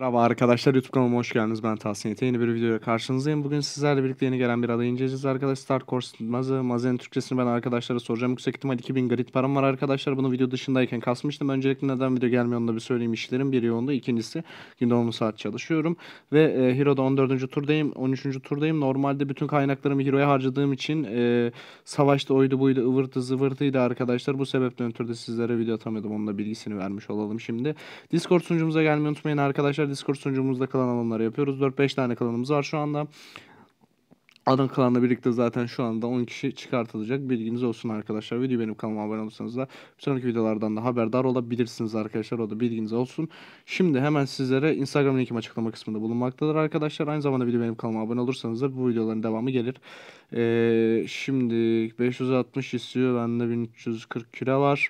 Merhaba arkadaşlar YouTube kanalıma hoş geldiniz. Ben Tahsin Yete. Yeni bir videoya karşınızdayım. Bugün sizlerle birlikte yeni gelen bir adayı inceleyeceğiz arkadaşlar. Star Course Mazı. Mazı'nın Türkçesini ben arkadaşlara soracağım. Yüksek ihtimal 2000 grit param var arkadaşlar. Bunu video dışındayken kasmıştım. Öncelikle neden video gelmiyor onu da bir söyleyeyim. İşlerim bir yoğundu. İkincisi günde 10 saat çalışıyorum. Ve e, Hero'da 14. turdayım. 13. turdayım. Normalde bütün kaynaklarımı Hero'ya harcadığım için e, savaşta oydu buydu ıvırtı zıvırtıydı arkadaşlar. Bu sebepten ötürü sizlere video atamadım. Onun da bilgisini vermiş olalım şimdi. Discord sunucumuza gelmeyi unutmayın arkadaşlar. Discord sunucumuzda kalan alanları yapıyoruz. 4-5 tane kalanımız var şu anda. Ana klanla birlikte zaten şu anda 10 kişi çıkartılacak. Bilginiz olsun arkadaşlar. Video benim kanalıma abone olursanız da bir sonraki videolardan da haberdar olabilirsiniz arkadaşlar. O da bilginiz olsun. Şimdi hemen sizlere Instagram linkim açıklama kısmında bulunmaktadır arkadaşlar. Aynı zamanda video benim kanalıma abone olursanız da bu videoların devamı gelir. Ee, şimdi 560 istiyor. Bende 1340 kira var.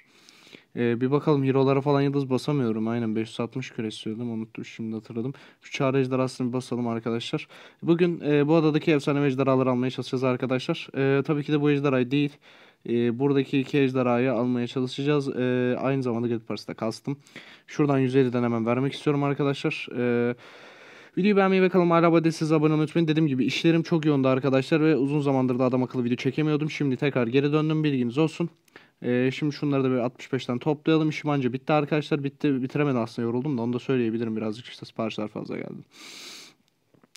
Ee, bir bakalım hero'lara falan yıldız basamıyorum. Aynen 560 küre istiyordum. Unuttum şimdi hatırladım. Şu çağrı ejderhasını bir basalım arkadaşlar. Bugün e, bu adadaki efsane ejderhaları almaya çalışacağız arkadaşlar. E, tabii ki de bu ejderhay değil. E, buradaki iki ejderhayı almaya çalışacağız. E, aynı zamanda Guild Pass'ta kastım. Şuradan 150'den hemen vermek istiyorum arkadaşlar. Eee... Videoyu beğenmeyi ve kanalıma araba abone abone olmayı unutmayın. Dediğim gibi işlerim çok yoğundu arkadaşlar ve uzun zamandır da adam akıllı video çekemiyordum. Şimdi tekrar geri döndüm bilginiz olsun. Ee, şimdi şunları da böyle 65'ten toplayalım. İşim anca bitti arkadaşlar. Bitti bitiremedim aslında yoruldum da onu da söyleyebilirim birazcık işte siparişler fazla geldi.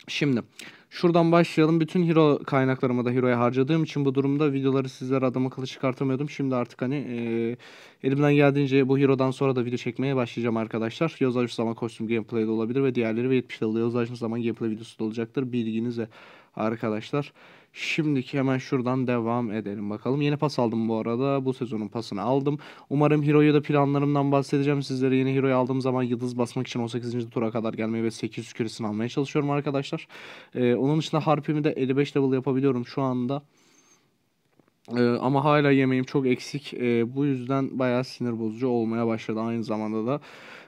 Şimdi şuradan başlayalım. Bütün hero kaynaklarımı da hero'ya harcadığım için bu durumda videoları sizlere adam akıllı çıkartamıyordum. Şimdi artık hani e, elimden geldiğince bu hero'dan sonra da video çekmeye başlayacağım arkadaşlar. Yoz zaman kostüm gameplay de olabilir ve diğerleri ve 70 yılda Yoz zaman gameplay videosu da olacaktır. Bilginize arkadaşlar. Şimdiki hemen şuradan devam edelim bakalım. Yeni pas aldım bu arada. Bu sezonun pasını aldım. Umarım Hero'yu da planlarımdan bahsedeceğim. Sizlere yeni Hero'yu aldığım zaman yıldız basmak için 18. tura kadar gelmeye ve 800 küresini almaya çalışıyorum arkadaşlar. Ee, onun dışında harpimi de 55 level yapabiliyorum şu anda. Ee, ama hala yemeğim çok eksik. Ee, bu yüzden bayağı sinir bozucu olmaya başladı. Aynı zamanda da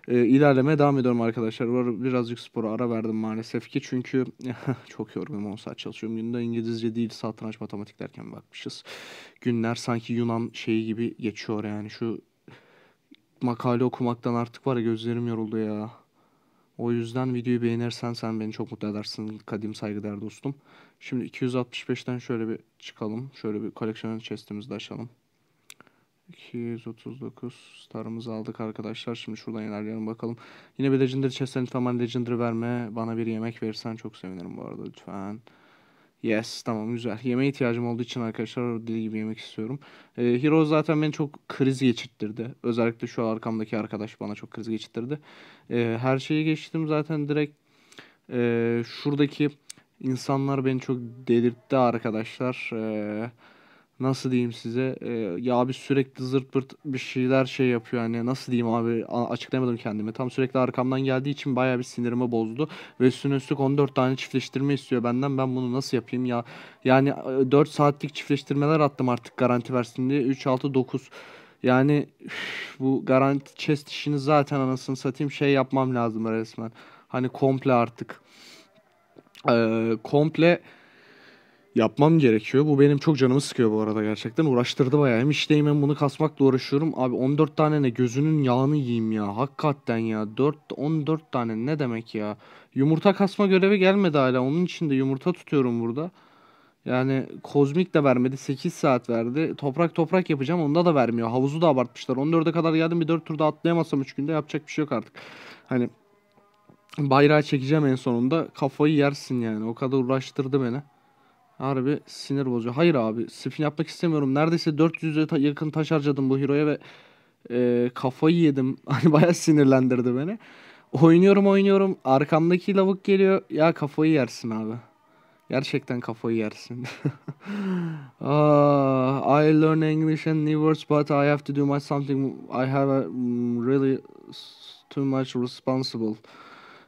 e, ilerlemeye devam ediyorum arkadaşlar. Birazcık spora ara verdim maalesef ki. Çünkü çok yorgunum 10 saat çalışıyorum. Günde İngilizce değil satranç matematik derken bakmışız. Günler sanki Yunan şeyi gibi geçiyor yani. Şu makale okumaktan artık var ya gözlerim yoruldu ya. O yüzden videoyu beğenirsen sen beni çok mutlu edersin kadim saygıdeğer dostum. Şimdi 265'ten şöyle bir çıkalım. Şöyle bir koleksiyon chest'imizi de açalım. 239 starımızı aldık arkadaşlar. Şimdi şuradan ilerleyelim bakalım. Yine bir legendary chest'ten lütfen bana legendary verme. Bana bir yemek verirsen çok sevinirim bu arada lütfen. Yes tamam güzel. Yeme ihtiyacım olduğu için arkadaşlar deli gibi yemek istiyorum. Ee, Heroes zaten beni çok kriz geçirttirdi. Özellikle şu arkamdaki arkadaş bana çok kriz geçirttirdi. Ee, her şeyi geçtim zaten direkt e, şuradaki insanlar beni çok delirtti arkadaşlar. Ee, nasıl diyeyim size e, ya abi sürekli zırt pırt bir şeyler şey yapıyor hani nasıl diyeyim abi açıklayamadım kendimi tam sürekli arkamdan geldiği için baya bir sinirimi bozdu ve üstüne üstlük 14 tane çiftleştirme istiyor benden ben bunu nasıl yapayım ya yani 4 e, saatlik çiftleştirmeler attım artık garanti versin diye 3 6 9 yani üf, bu garanti chest işini zaten anasını satayım şey yapmam lazım resmen hani komple artık ee, komple yapmam gerekiyor. Bu benim çok canımı sıkıyor bu arada gerçekten. Uğraştırdı bayağı. Hem işteyim hem bunu kasmakla uğraşıyorum. Abi 14 tane ne gözünün yağını yiyeyim ya. Hakikaten ya. 4, 14 tane ne demek ya. Yumurta kasma görevi gelmedi hala. Onun için de yumurta tutuyorum burada. Yani kozmik de vermedi. 8 saat verdi. Toprak toprak yapacağım. Onda da vermiyor. Havuzu da abartmışlar. 14'e kadar geldim. Bir 4 turda atlayamazsam 3 günde yapacak bir şey yok artık. Hani bayrağı çekeceğim en sonunda. Kafayı yersin yani. O kadar uğraştırdı beni. Harbi sinir bozuyor. Hayır abi spin yapmak istemiyorum. Neredeyse 400'e yakın taş harcadım bu hero'ya ve e, kafayı yedim. Hani bayağı sinirlendirdi beni. Oynuyorum oynuyorum. Arkamdaki lavuk geliyor. Ya kafayı yersin abi. Gerçekten kafayı yersin. ah, I learn English and new words but I have to do my something. I have a mm, really too much responsible.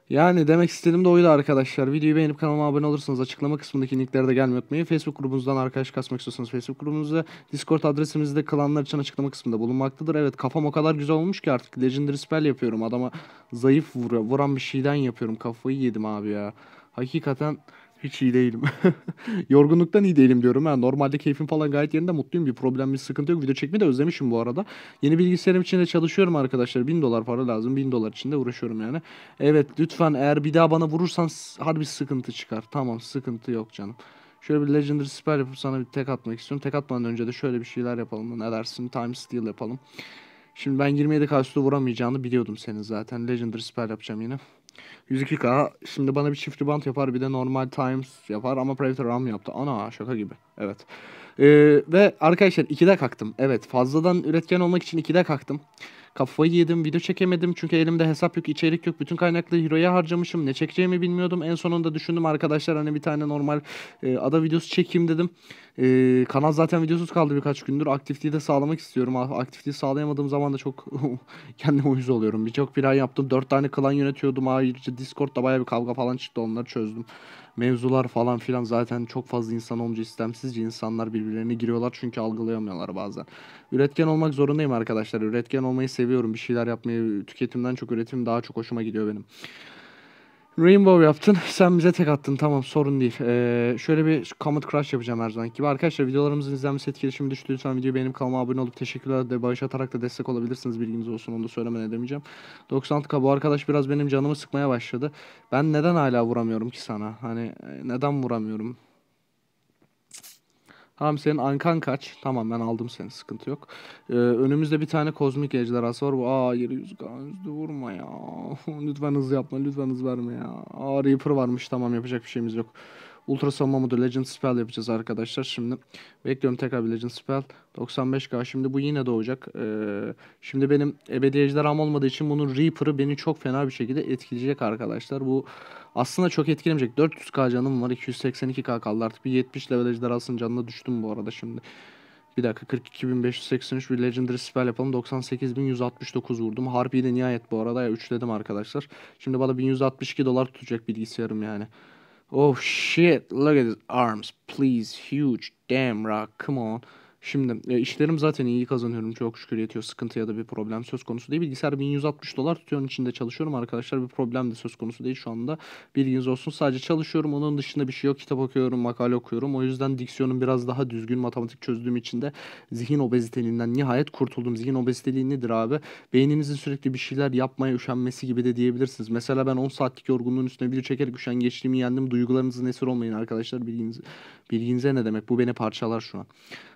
Yani demek istediğim de oydu arkadaşlar. Videoyu beğenip kanalıma abone olursanız açıklama kısmındaki linklere de gelmeyi unutmayın. Facebook grubumuzdan arkadaş kasmak istiyorsanız Facebook grubumuzda Discord adresimiz de klanlar için açıklama kısmında bulunmaktadır. Evet kafam o kadar güzel olmuş ki artık Legendary Spell yapıyorum. Adama zayıf vura, vuran bir şeyden yapıyorum. Kafayı yedim abi ya. Hakikaten hiç iyi değilim. Yorgunluktan iyi değilim diyorum. Ha. Normalde keyfim falan gayet yerinde mutluyum. Bir problem, bir sıkıntı yok. Video çekmeyi de özlemişim bu arada. Yeni bilgisayarım için de çalışıyorum arkadaşlar. 1000 dolar para lazım. 1000 dolar için de uğraşıyorum yani. Evet lütfen eğer bir daha bana vurursan harbi sıkıntı çıkar. Tamam sıkıntı yok canım. Şöyle bir Legendary Spell yapıp sana bir tek atmak istiyorum. Tek atmadan önce de şöyle bir şeyler yapalım. Ne dersin? Time Steal yapalım. Şimdi ben 27 karşılığı vuramayacağını biliyordum senin zaten. Legendary Spell yapacağım yine. 102K. Şimdi bana bir çift band yapar bir de normal times yapar ama private Ram yaptı. Ana şaka gibi. Evet. Ee, ve arkadaşlar 2'de kalktım. Evet fazladan üretken olmak için 2'de kalktım. Kafayı yedim video çekemedim çünkü elimde hesap yok içerik yok bütün kaynakları Hero'ya harcamışım ne çekeceğimi bilmiyordum. En sonunda düşündüm arkadaşlar hani bir tane normal e, ada videosu çekeyim dedim. E, kanal zaten videosuz kaldı birkaç gündür aktifliği de sağlamak istiyorum. Aktifliği sağlayamadığım zaman da çok kendime uyuz oluyorum. Birçok plan yaptım 4 tane klan yönetiyordum ayrıca Discord'da baya bir kavga falan çıktı onları çözdüm. Mevzular falan filan zaten çok fazla insan olunca istemsizce insanlar birbirlerine giriyorlar çünkü algılayamıyorlar bazen. Üretken olmak zorundayım arkadaşlar. Üretken olmayı seviyorum seviyorum bir şeyler yapmayı. Tüketimden çok üretim daha çok hoşuma gidiyor benim. Rainbow yaptın. Sen bize tek attın. Tamam sorun değil. Ee, şöyle bir Comet Crush yapacağım her zaman gibi. Arkadaşlar videolarımızın izlenmesi etkileşimi düştü. Lütfen videoyu beğenip kanalıma abone olup teşekkürler de bağış atarak da destek olabilirsiniz. Bilginiz olsun. Onu da söylemeden edemeyeceğim. 96k bu arkadaş biraz benim canımı sıkmaya başladı. Ben neden hala vuramıyorum ki sana? Hani e, neden vuramıyorum? Tamam senin ankan kaç? Tamam ben aldım seni sıkıntı yok. Ee, önümüzde bir tane kozmik ejderhası var. Bu aa yeri yüz yüzde vurma ya. lütfen hız yapma lütfen hız verme ya. Aa Reaper varmış tamam yapacak bir şeyimiz yok. Ultra savunma modu Legend Spell yapacağız arkadaşlar şimdi. Bekliyorum tekrar bir Legend Spell. 95k şimdi bu yine doğacak. Ee, şimdi benim ebedi ejderham olmadığı için bunun Reaper'ı beni çok fena bir şekilde etkileyecek arkadaşlar. Bu aslında çok etkilemeyecek. 400k canım var 282k kaldı artık bir 70 level ejderhasının canına düştüm bu arada şimdi. Bir dakika 42.583 bir Legendary Spell yapalım. 98.169 vurdum. Harbiyi de nihayet bu arada ya 3 dedim arkadaşlar. Şimdi bana 1162 dolar tutacak bilgisayarım yani. Oh shit, look at his arms. Please, huge. Damn, Rock, come on. Şimdi e, işlerim zaten iyi kazanıyorum çok şükür yetiyor. Sıkıntı ya da bir problem söz konusu değil. Bilgisayar 1160 dolar tutuyor. Onun içinde çalışıyorum arkadaşlar. Bir problem de söz konusu değil şu anda. Bilginiz olsun. Sadece çalışıyorum. Onun dışında bir şey yok. Kitap okuyorum, makale okuyorum. O yüzden diksiyonum biraz daha düzgün. Matematik çözdüğüm için de zihin obeziteliğinden nihayet kurtuldum. Zihin obeziteliği nedir abi? Beyninizin sürekli bir şeyler yapmaya üşenmesi gibi de diyebilirsiniz. Mesela ben 10 saatlik yorgunluğun üstüne video çekerek geçtiğimi yendim. Duygularınızın esir olmayın arkadaşlar. Bilginiz, bilginize ne demek? Bu beni parçalar şu an.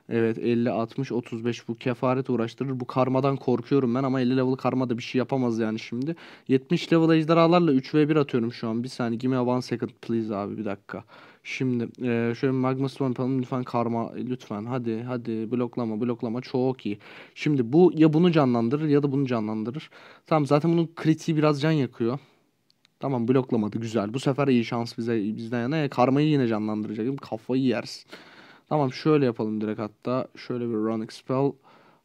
Evet 50, 60, 35 bu kefaret uğraştırır. Bu karmadan korkuyorum ben ama 50 level karma da bir şey yapamaz yani şimdi. 70 level ejderhalarla 3v1 atıyorum şu an. Bir saniye give me one second please abi bir dakika. Şimdi e, şöyle magma spawn yapalım lütfen karma lütfen hadi hadi bloklama bloklama çok iyi. Şimdi bu ya bunu canlandırır ya da bunu canlandırır. Tamam zaten bunun kritiği biraz can yakıyor. Tamam bloklamadı güzel. Bu sefer iyi şans bize bizden yana. E, karmayı yine canlandıracak. Kafayı yersin. Tamam şöyle yapalım direkt hatta. Şöyle bir run expel.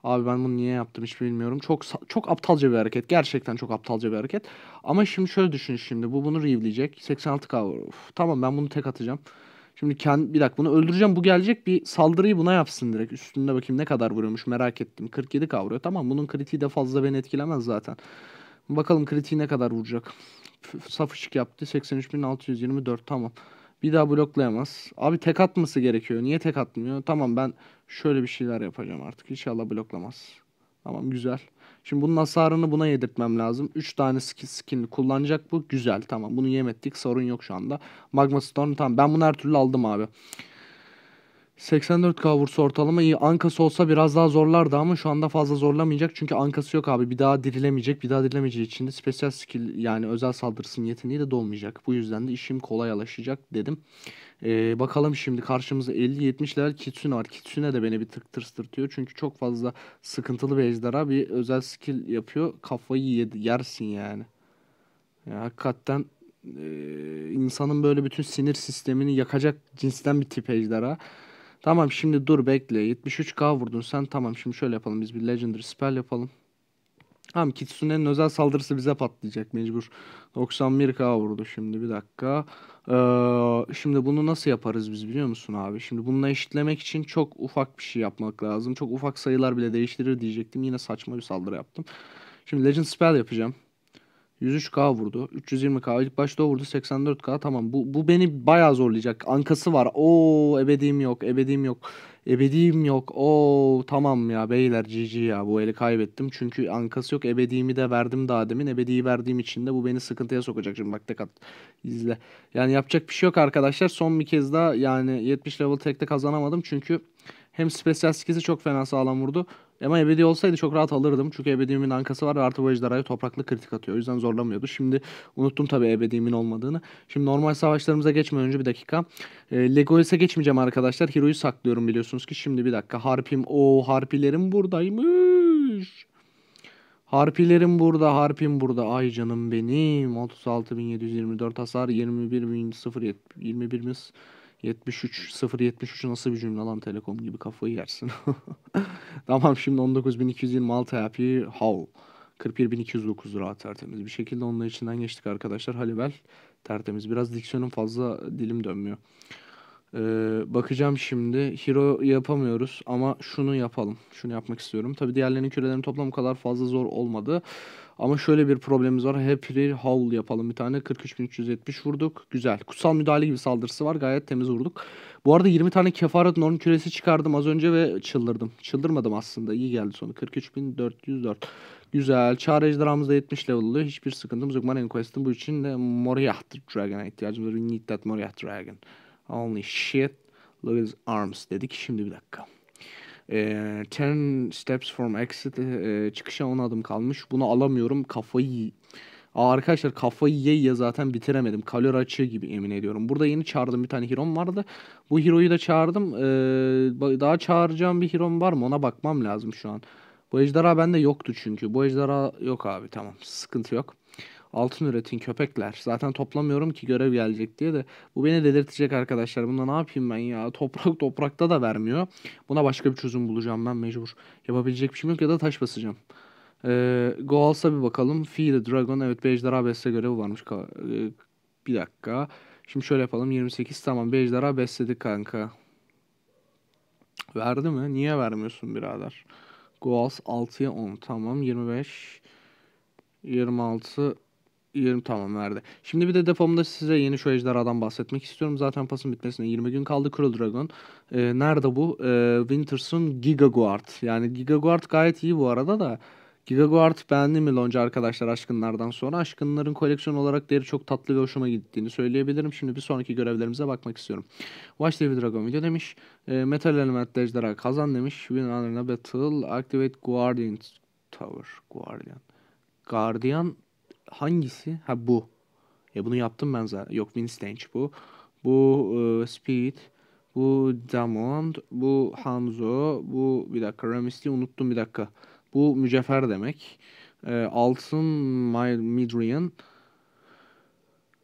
Abi ben bunu niye yaptım hiç bilmiyorum. Çok çok aptalca bir hareket. Gerçekten çok aptalca bir hareket. Ama şimdi şöyle düşün şimdi. Bu bunu reevleyecek. 86k. Of, tamam ben bunu tek atacağım. Şimdi kendi, bir dakika bunu öldüreceğim. Bu gelecek bir saldırıyı buna yapsın direkt. Üstünde bakayım ne kadar vuruyormuş merak ettim. 47 kavruyor. Tamam bunun kritiği de fazla beni etkilemez zaten. Bakalım kritiği ne kadar vuracak. Saf ışık yaptı. 83.624 tamam. Bir daha bloklayamaz. Abi tek atması gerekiyor. Niye tek atmıyor? Tamam ben şöyle bir şeyler yapacağım artık. İnşallah bloklamaz. Tamam güzel. Şimdi bunun hasarını buna yedirtmem lazım. 3 tane skin, kullanacak bu. Güzel tamam. Bunu yemettik. Sorun yok şu anda. Magma Storm tamam. Ben bunu her türlü aldım abi. 84K ortalama iyi. Ankası olsa biraz daha zorlardı ama şu anda fazla zorlamayacak. Çünkü ankası yok abi. Bir daha dirilemeyecek. Bir daha dirilemeyeceği için de special skill yani özel saldırısının yeteneği de dolmayacak. Bu yüzden de işim kolaylaşacak dedim. Ee, bakalım şimdi karşımızda 50-70 level Kitsune var. Kitsune de beni bir tık tırstırtıyor. Çünkü çok fazla sıkıntılı bir ejderha bir özel skill yapıyor. Kafayı yedi, yersin yani. yani hakikaten e, insanın böyle bütün sinir sistemini yakacak cinsten bir tip ejderha. Tamam şimdi dur bekle. 73k vurdun sen. Tamam şimdi şöyle yapalım. Biz bir legendary spell yapalım. Tamam Kitsune'nin özel saldırısı bize patlayacak mecbur. 91k vurdu şimdi bir dakika. Ee, şimdi bunu nasıl yaparız biz biliyor musun abi? Şimdi bununla eşitlemek için çok ufak bir şey yapmak lazım. Çok ufak sayılar bile değiştirir diyecektim. Yine saçma bir saldırı yaptım. Şimdi Legend Spell yapacağım. 103K vurdu. 320K ilk başta o vurdu. 84K tamam. Bu, bu beni bayağı zorlayacak. Ankası var. Oo ebediğim yok. Ebediğim yok. Ebediğim yok. Oo tamam ya beyler GG ya. Bu eli kaybettim. Çünkü ankası yok. Ebediğimi de verdim daha demin. Ebediği verdiğim için de bu beni sıkıntıya sokacak. Şimdi bak tek at. izle. Yani yapacak bir şey yok arkadaşlar. Son bir kez daha yani 70 level tekte kazanamadım. Çünkü hem spesyal skills'i çok fena sağlam vurdu. Ama ebedi olsaydı çok rahat alırdım. Çünkü ebedimin ankası var ve artı bu ejderhaya topraklı kritik atıyor. O yüzden zorlamıyordu. Şimdi unuttum tabii ebedimin olmadığını. Şimdi normal savaşlarımıza geçmeden önce bir dakika. E, Legolas'a geçmeyeceğim arkadaşlar. Hero'yu saklıyorum biliyorsunuz ki. Şimdi bir dakika. Harpim. o harpilerim buradaymış. Harpilerim burada, harpim burada. Ay canım benim. 36.724 hasar, 21.071 21 73 073 nasıl bir cümle lan Telekom gibi kafayı yersin. tamam şimdi 19226 happy howl. 41209 lira tertemiz. Bir şekilde onun içinden geçtik arkadaşlar. Halibel tertemiz. Biraz diksiyonum fazla dilim dönmüyor. Ee, bakacağım şimdi. Hero yapamıyoruz ama şunu yapalım. Şunu yapmak istiyorum. Tabi diğerlerinin kürelerini toplam kadar fazla zor olmadı. Ama şöyle bir problemimiz var. Happy Howl yapalım bir tane. 43.370 vurduk. Güzel. Kutsal müdahale gibi saldırısı var. Gayet temiz vurduk. Bu arada 20 tane kefaret norm küresi çıkardım az önce ve çıldırdım. Çıldırmadım aslında. İyi geldi sonu. 43.404. Güzel. Çağrı ejderhamız da 70 level'lı. Hiçbir sıkıntımız yok. Mana Quest'ın bu için de Moriah Dragon'a ihtiyacımız var. We need that Moriah Dragon. Only shit. Look at his arms Dedi ki Şimdi bir dakika. E, ten steps from exit. E, çıkışa on adım kalmış. Bunu alamıyorum. Kafayı Aa, arkadaşlar kafayı ye ye zaten bitiremedim. Kalori açığı gibi emin ediyorum. Burada yeni çağırdım bir tane hero'm vardı. Bu hero'yu da çağırdım. Ee, daha çağıracağım bir hero'm var mı ona bakmam lazım şu an. Bu ejderha bende yoktu çünkü. Bu ejderha yok abi tamam sıkıntı yok altın üretin köpekler. Zaten toplamıyorum ki görev gelecek diye de. Bu beni delirtecek arkadaşlar. Bunda ne yapayım ben ya? Toprak toprakta da vermiyor. Buna başka bir çözüm bulacağım ben mecbur. Yapabilecek bir şeyim yok ya da taş basacağım. Ee, Goals'a bir bakalım. Feed the Dragon. Evet bir ejderha besle görevi varmış. E, bir dakika. Şimdi şöyle yapalım. 28 tamam bir ejderha besledik kanka. Verdi mi? Niye vermiyorsun birader? Goals 6'ya 10 tamam. 25 26 20 tamam verdi. Şimdi bir de depomda size yeni şu ejderhadan bahsetmek istiyorum. Zaten pasın bitmesine 20 gün kaldı. Kral Dragon. E, nerede bu? E, ee, Giga Guard. Yani Giga Guard gayet iyi bu arada da. Giga Guard beğendi mi lonca arkadaşlar aşkınlardan sonra? Aşkınların koleksiyon olarak değeri çok tatlı ve hoşuma gittiğini söyleyebilirim. Şimdi bir sonraki görevlerimize bakmak istiyorum. Watch TV Dragon video demiş. E, Metal Element Ejderha kazan demiş. Win Arena Battle Activate Guardian Tower. Guardian. Guardian hangisi? Ha bu. E bunu yaptım ben zaten. Yok Winstange bu. Bu e, Speed. Bu Damond. Bu Hamzo. Bu bir dakika. Ramisti unuttum bir dakika. Bu mücefer demek. E, altın Midrian.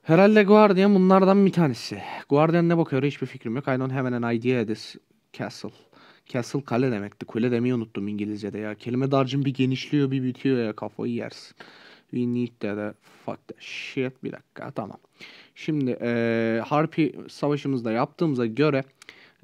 Herhalde Guardian bunlardan bir tanesi. Guardian ne bakıyor hiçbir fikrim yok. I don't have an idea this castle. Castle kale demekti. Kule demeyi unuttum İngilizce'de ya. Kelime darcım bir genişliyor bir büyütüyor ya. Kafayı yersin. Unique'de fuck that shit. Bir dakika tamam. Şimdi e, Harpy savaşımızda yaptığımıza göre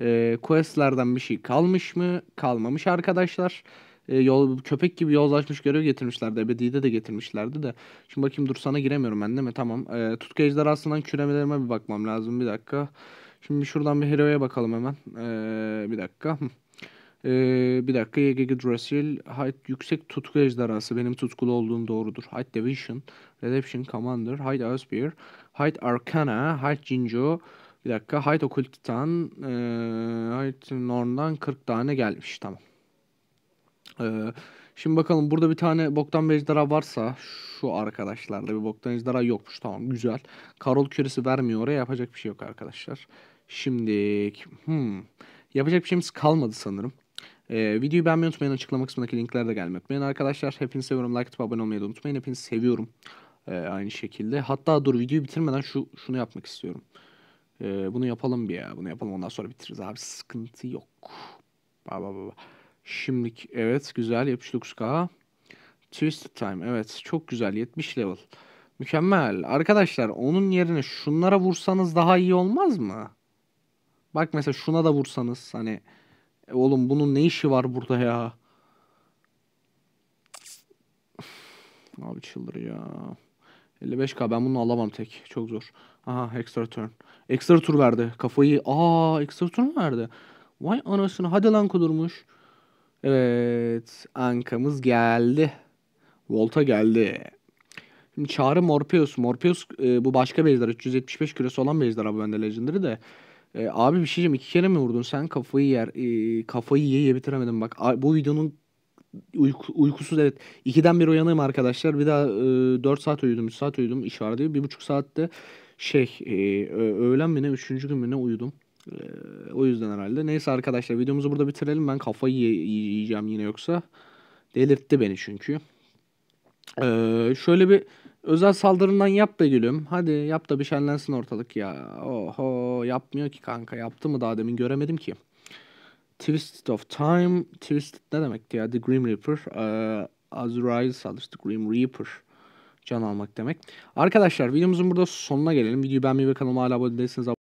e, questlerden bir şey kalmış mı? Kalmamış arkadaşlar. E, yol köpek gibi yozlaşmış görev getirmişlerdi. Ebedi'de de getirmişlerdi de. Şimdi bakayım dur sana giremiyorum ben değil mi? Tamam. E, tutku ejderhasından küremelerime bir bakmam lazım. Bir dakika. Şimdi şuradan bir hero'ya bakalım hemen. E, bir dakika. Ee, bir dakika YGG Drasil Hyde yüksek tutku ejderhası benim tutkulu olduğum doğrudur. Hyde Division, Redemption Commander, Hyde Auspear, Hyde Arcana, Hyde Jinjo, bir dakika Hyde Occult'tan, e, ee, Hyde Norn'dan 40 tane gelmiş tamam. Ee, şimdi bakalım burada bir tane boktan bir ejderha varsa şu arkadaşlarda bir boktan ejderha yokmuş tamam güzel. Karol küresi vermiyor oraya yapacak bir şey yok arkadaşlar. Şimdi hmm, yapacak bir şeyimiz kalmadı sanırım. Ee, videoyu beğenmeyi unutmayın. Açıklama kısmındaki linkler de gelmeyi unutmayın. Arkadaşlar hepinizi seviyorum. Like atıp abone olmayı da unutmayın. Hepinizi seviyorum. Ee, aynı şekilde. Hatta dur videoyu bitirmeden şu şunu yapmak istiyorum. Ee, bunu yapalım bir ya. Bunu yapalım ondan sonra bitiririz abi. Sıkıntı yok. Ba ba ba. Şimdilik evet güzel. 79k. Twisted Time evet çok güzel 70 level. Mükemmel. Arkadaşlar onun yerine şunlara vursanız daha iyi olmaz mı? Bak mesela şuna da vursanız hani e oğlum bunun ne işi var burada ya? Abi çıldır ya. 55k ben bunu alamam tek. Çok zor. Aha extra turn. Extra tur verdi. Kafayı. Aa extra turn verdi? Vay anasını. Hadi lan kudurmuş. Evet. Ankamız geldi. Volta geldi. Şimdi çağrı Morpheus. Morpheus e, bu başka bezler. 375 kilosu olan bezler abi bende Legendary de. E, abi bir şey diyeceğim iki kere mi vurdun sen kafayı yer e, kafayı yiye yiye bitiremedim bak bu videonun uyku, uykusuz evet 2'den bir uyanığım arkadaşlar bir daha e, 4 saat uyudum 3 saat uyudum iş vardı buçuk saatte şey e, öğlen mi ne üçüncü gün mü ne uyudum e, o yüzden herhalde neyse arkadaşlar videomuzu burada bitirelim ben kafayı yiye, yiyeceğim yine yoksa delirtti beni çünkü e, şöyle bir Özel saldırından yap be gülüm. Hadi yap da bir şenlensin ortalık ya. Oho yapmıyor ki kanka. Yaptı mı daha demin göremedim ki. Twisted of Time. Twisted ne demekti ya? The Grim Reaper. Ee, Azrail saldırısı. The Grim Reaper. Can almak demek. Arkadaşlar videomuzun burada sonuna gelelim. Videoyu beğenmeyi ve kanalıma hala abone değilseniz